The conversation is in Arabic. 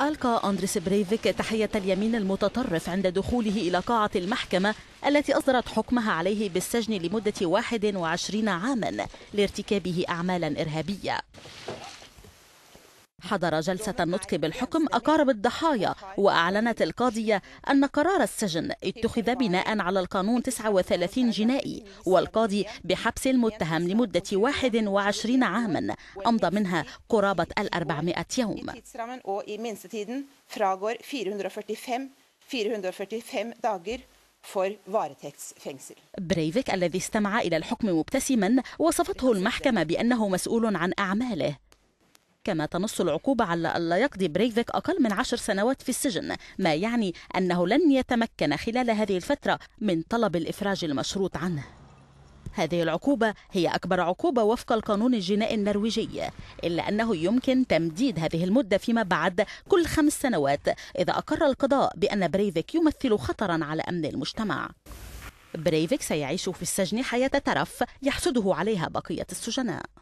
ألقى أندريس بريفيك تحية اليمين المتطرف عند دخوله إلى قاعة المحكمة التي أصدرت حكمها عليه بالسجن لمدة 21 عاما لارتكابه أعمالا إرهابية حضر جلسة النطق بالحكم أقارب الضحايا وأعلنت القاضية أن قرار السجن اتخذ بناء على القانون 39 جنائي والقاضي بحبس المتهم لمدة 21 عاما أمضى منها قرابة ال 400 يوم بريفيك الذي استمع إلى الحكم مبتسما وصفته المحكمة بأنه مسؤول عن أعماله كما تنص العقوبة على ألا يقضي بريفيك أقل من عشر سنوات في السجن ما يعني أنه لن يتمكن خلال هذه الفترة من طلب الإفراج المشروط عنه هذه العقوبة هي أكبر عقوبة وفق القانون الجنائي النرويجي إلا أنه يمكن تمديد هذه المدة فيما بعد كل خمس سنوات إذا أقر القضاء بأن بريفيك يمثل خطرا على أمن المجتمع بريفيك سيعيش في السجن حياة ترف يحسده عليها بقية السجناء